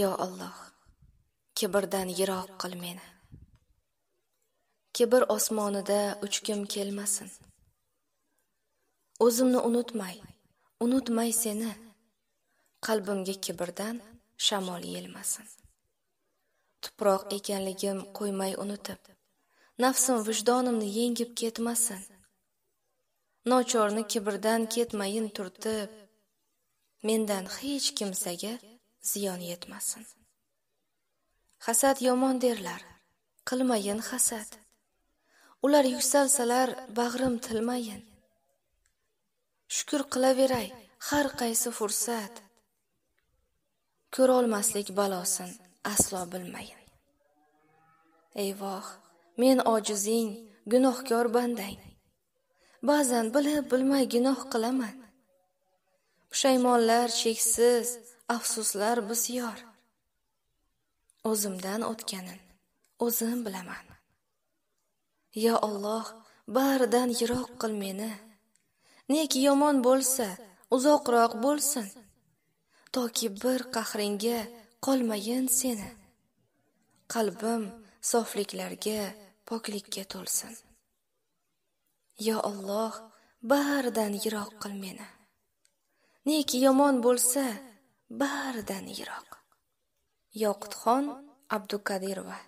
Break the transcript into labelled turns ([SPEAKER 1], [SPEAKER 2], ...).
[SPEAKER 1] yo Alloh, kibrdan yiroq qil meni. Kibr osmonida uchkim kelmasin. O'zimni unutmay, unutmay seni. Qalbimga kibrdan shamol yelmasin. Tuproq ekanligim qo'ymay unutib, nafsim vijdonimni yengib ketmasin. Nochorni kibrdan ketmayin turtib, mendan hech kimsaga ziyon yetmasin hasad yomon derlar qilmayin hasad ular yuksalsalar bag'rim tilmayin shukur qilaveray har qaysi fursat ko'rolmaslik balosin aslo bilmayin eyvoh men ojizing gunohkor bandang ba'zan bilib bilmay gunoh qilaman pushaymonlar cheksiz afsuslar bisyor o'zimdan o'tganin o'zim bilaman yo olloh baridan yiroq qil meni neki yomon bo'lsa uzoqroq bo'lsin toki bir qahringga qolmayin seni qalbim sofliklarga poklikka to'lsin yo olloh baridan yiroq qil meni neki yomon bo'lsa bardan yiroq yoqutxon abdukadirova